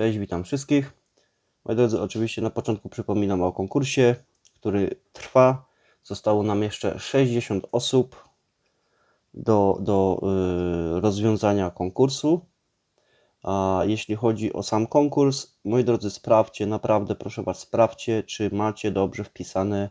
Cześć, witam wszystkich. Moi drodzy, oczywiście na początku przypominam o konkursie, który trwa. Zostało nam jeszcze 60 osób do, do yy, rozwiązania konkursu. A jeśli chodzi o sam konkurs, moi drodzy, sprawdźcie, naprawdę proszę Was, sprawdźcie, czy macie dobrze wpisane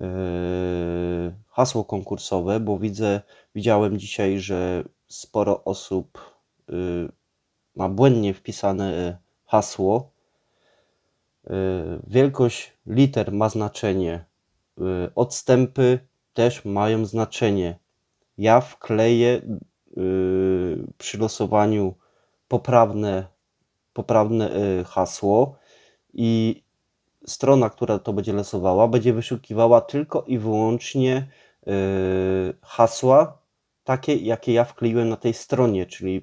yy, hasło konkursowe, bo widzę, widziałem dzisiaj, że sporo osób yy, ma błędnie wpisane hasło. Y, wielkość liter ma znaczenie. Y, odstępy też mają znaczenie. Ja wkleję y, przy losowaniu poprawne, poprawne hasło i strona, która to będzie losowała, będzie wyszukiwała tylko i wyłącznie hasła takie, jakie ja wkleiłem na tej stronie, czyli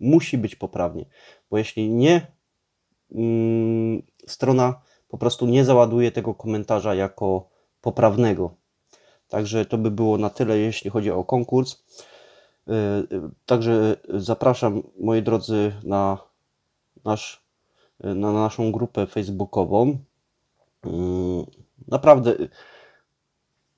musi być poprawnie, bo jeśli nie Mm, strona po prostu nie załaduje tego komentarza jako poprawnego. Także to by było na tyle, jeśli chodzi o konkurs. Y, y, także zapraszam, moi drodzy, na, nasz, y, na naszą grupę facebookową. Mm, naprawdę,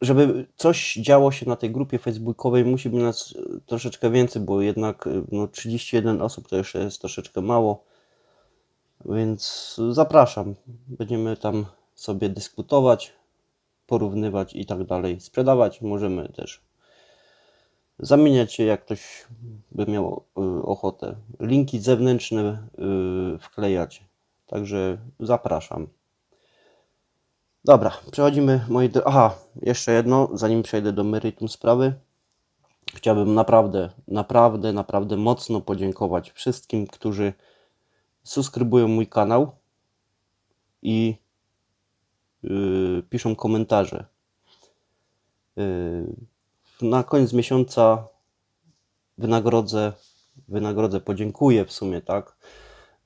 żeby coś działo się na tej grupie facebookowej, musi być nas troszeczkę więcej, bo jednak no, 31 osób to jeszcze jest troszeczkę mało. Więc zapraszam. Będziemy tam sobie dyskutować, porównywać i tak dalej. Sprzedawać możemy też. Zamieniać się, jak ktoś by miał y, ochotę. Linki zewnętrzne y, wklejać. Także zapraszam. Dobra, przechodzimy moi Aha, jeszcze jedno, zanim przejdę do meritum sprawy. Chciałbym naprawdę, naprawdę, naprawdę mocno podziękować wszystkim, którzy subskrybują mój kanał i yy, piszą komentarze. Yy, na koniec miesiąca wynagrodzę, wynagrodzę podziękuję w sumie, tak?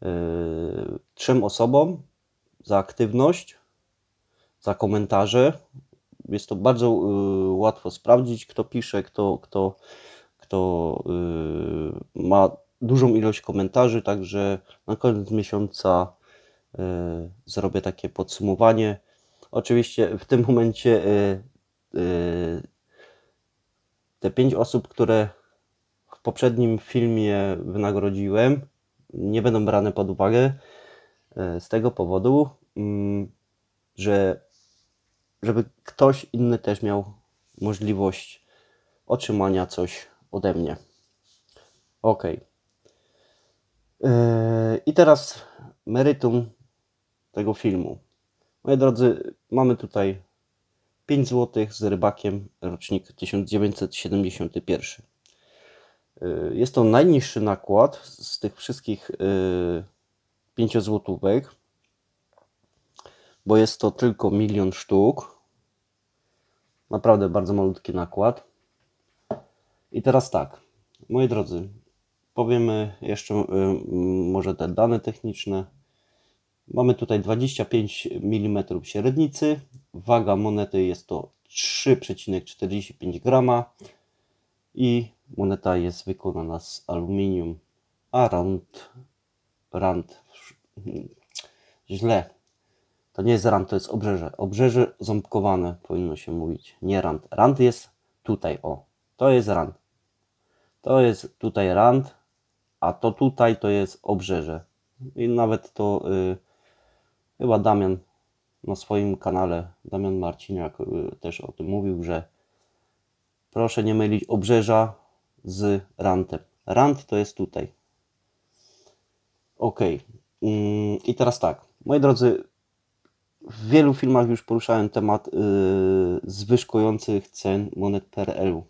Yy, trzem osobom za aktywność, za komentarze. Jest to bardzo yy, łatwo sprawdzić, kto pisze, kto, kto, kto yy, ma dużą ilość komentarzy, także na koniec miesiąca y, zrobię takie podsumowanie. Oczywiście w tym momencie y, y, te pięć osób, które w poprzednim filmie wynagrodziłem, nie będą brane pod uwagę z tego powodu, mm, że żeby ktoś inny też miał możliwość otrzymania coś ode mnie. Okej. Okay. Yy, I teraz meritum tego filmu. Moi drodzy, mamy tutaj 5 zł z rybakiem, rocznik 1971. Yy, jest to najniższy nakład z tych wszystkich 5 yy, złotówek, bo jest to tylko milion sztuk. Naprawdę bardzo malutki nakład. I teraz tak, moi drodzy, Powiemy jeszcze y, może te dane techniczne. Mamy tutaj 25 mm średnicy. Waga monety jest to 3,45 g i moneta jest wykonana z aluminium, a rand, rand źle. To nie jest rand, to jest obrzeże. Obrzeże ząbkowane powinno się mówić, nie rand. Rand jest tutaj, o. To jest rand. To jest tutaj rand, a to tutaj to jest obrzeże. I nawet to y, chyba Damian na swoim kanale, Damian Marciniak y, też o tym mówił, że proszę nie mylić obrzeża z rantem. Rant to jest tutaj. Ok. Mm, I teraz tak. Moi drodzy, w wielu filmach już poruszałem temat y, zwyżkujących cen monet PRL-u.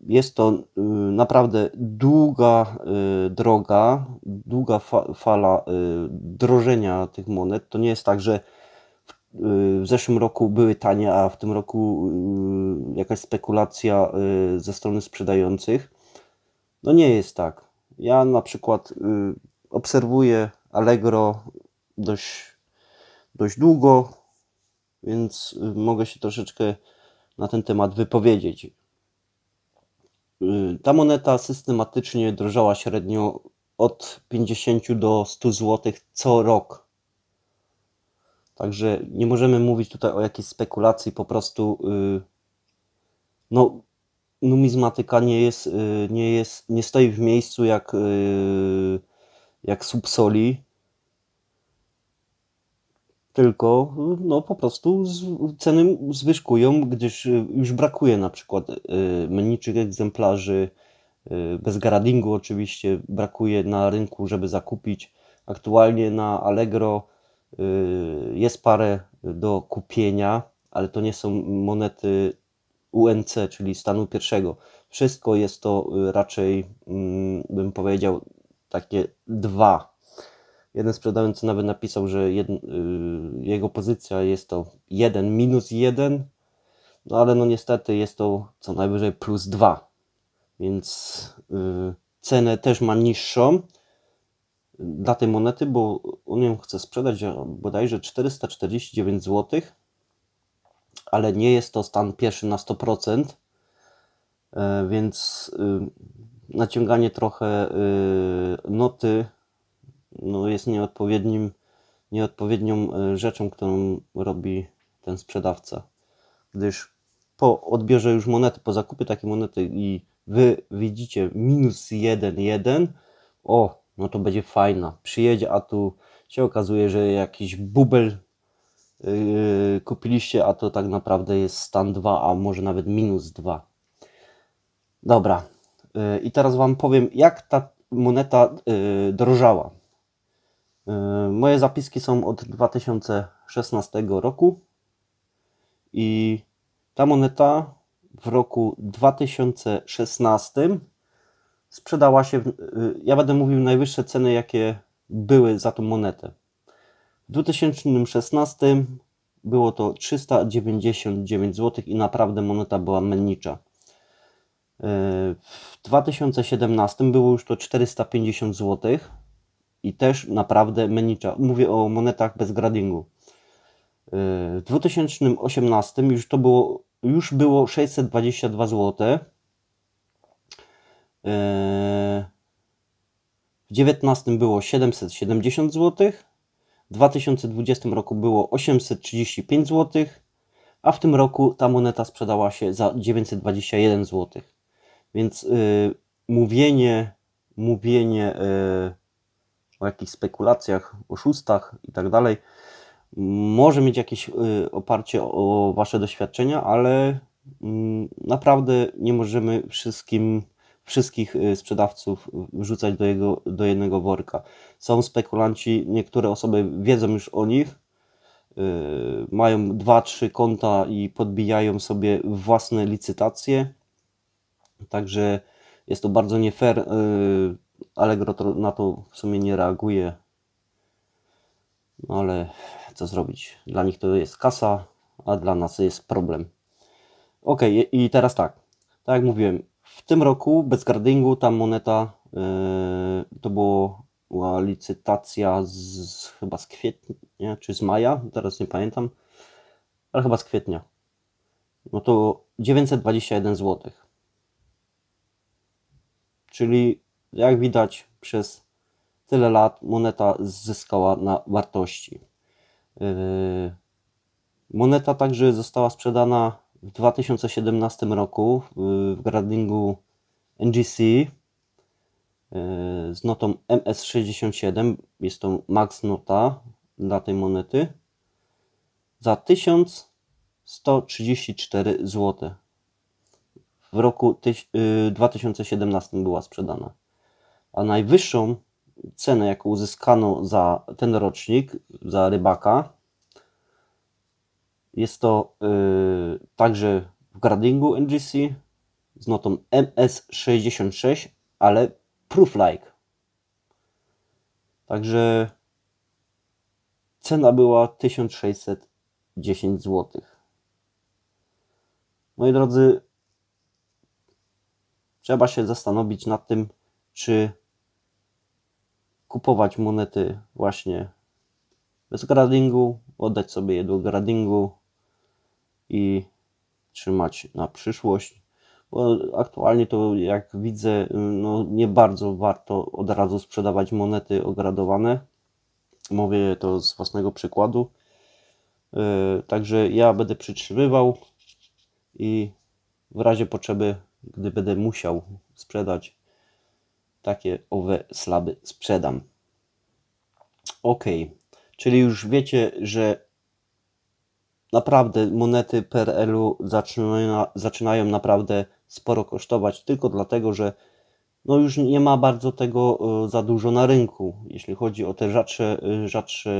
Jest to y, naprawdę długa y, droga, długa fala y, drożenia tych monet. To nie jest tak, że w zeszłym roku były tanie, a w tym roku jakaś spekulacja ze strony sprzedających. No nie jest tak. Ja na przykład obserwuję Allegro dość, dość długo, więc mogę się troszeczkę na ten temat wypowiedzieć. Y, ta moneta systematycznie drożała średnio od 50 do 100 zł co rok. Także nie możemy mówić tutaj o jakiejś spekulacji, po prostu y, no, numizmatyka nie jest, y, nie jest, nie stoi w miejscu jak, jak subsoli, tylko no, po prostu ceny zwyżkują, gdyż y, już brakuje na przykład y, mniejszych egzemplarzy, y, bez garadingu oczywiście, brakuje na rynku, żeby zakupić. Aktualnie na Allegro jest parę do kupienia, ale to nie są monety UNC, czyli stanu pierwszego. Wszystko jest to raczej, mm, bym powiedział, takie dwa Jeden sprzedający nawet napisał, że jed, y, jego pozycja jest to 1 minus 1, no ale no niestety jest to co najwyżej plus 2, więc y, cenę też ma niższą dla tej monety, bo on ją chce sprzedać bodajże 449 zł, ale nie jest to stan pierwszy na 100%, e, więc y, naciąganie trochę noty no, jest nieodpowiednim, nieodpowiednią e, rzeczą, którą robi ten sprzedawca. Gdyż po odbiorze już monety, po zakupie takiej monety i wy widzicie minus 1, 1, o, no to będzie fajna. Przyjedzie, a tu się okazuje, że jakiś bubel yy, kupiliście, a to tak naprawdę jest stan 2, a może nawet minus 2. Dobra, yy, i teraz Wam powiem, jak ta moneta yy, drożała. E, moje zapiski są od 2016 roku i ta moneta w roku 2016 sprzedała się, e, ja będę mówił najwyższe ceny, jakie były za tą monetę. W 2016 było to 399 zł i naprawdę moneta była mennicza. E, w 2017 było już to 450 złotych i też naprawdę menicza. Mówię o monetach bez gradingu. W 2018 już to było, już było 622 zł. W 19 było 770 zł. W 2020 roku było 835 zł, a w tym roku ta moneta sprzedała się za 921 zł. Więc yy, mówienie, mówienie yy, o jakichś spekulacjach, oszustach i tak dalej, może mieć jakieś y, oparcie o Wasze doświadczenia, ale mm, naprawdę nie możemy wszystkim, wszystkich y, sprzedawców wrzucać do, jego, do jednego worka. Są spekulanci, niektóre osoby wiedzą już o nich, y, mają 2-3 konta i podbijają sobie własne licytacje. Także jest to bardzo nie fair Allegro to, na to w sumie nie reaguje, no ale co zrobić? Dla nich to jest kasa, a dla nas jest problem. Ok, i teraz tak. Tak jak mówiłem, w tym roku bez gardingu ta moneta yy, to była licytacja z, z, chyba z kwietnia czy z maja, teraz nie pamiętam, ale chyba z kwietnia. No to 921 zł. Czyli jak widać przez tyle lat moneta zyskała na wartości. Yy, moneta także została sprzedana w 2017 roku yy, w gradingu NGC yy, z notą MS67. Jest to max nota dla tej monety za 1134 zł. W roku 2017 była sprzedana a najwyższą cenę, jaką uzyskano za ten rocznik, za rybaka, jest to yy, także w gradingu NGC z notą MS66, ale proof-like. Także cena była 1610 zł. Moi drodzy, trzeba się zastanowić nad tym, czy kupować monety właśnie bez gradingu, oddać sobie je do gradingu i trzymać na przyszłość. Bo aktualnie to jak widzę, no nie bardzo warto od razu sprzedawać monety ogradowane. Mówię to z własnego przykładu. Yy, także ja będę przytrzymywał i w razie potrzeby, gdy będę musiał sprzedać, takie owe slaby sprzedam. Ok, czyli już wiecie, że naprawdę monety PRL-u zaczynają, zaczynają naprawdę sporo kosztować, tylko dlatego, że no już nie ma bardzo tego e, za dużo na rynku, jeśli chodzi o te rzadsze, e, rzadsze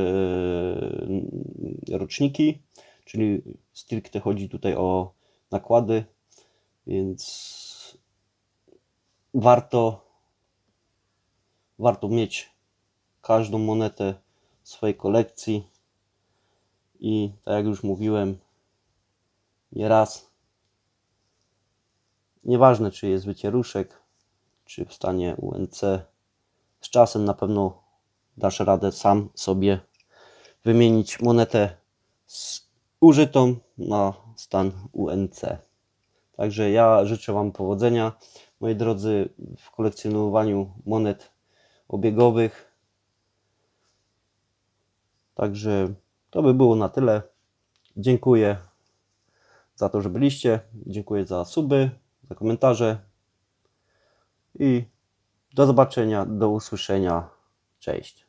e, roczniki, czyli stricte chodzi tutaj o nakłady, więc warto warto mieć każdą monetę w swojej kolekcji i tak jak już mówiłem nieraz nieważne czy jest wycieruszek czy w stanie UNC z czasem na pewno dasz radę sam sobie wymienić monetę użytą na stan UNC także ja życzę Wam powodzenia moi drodzy w kolekcjonowaniu monet obiegowych. Także to by było na tyle. Dziękuję za to, że byliście. Dziękuję za suby, za komentarze. I do zobaczenia, do usłyszenia. Cześć.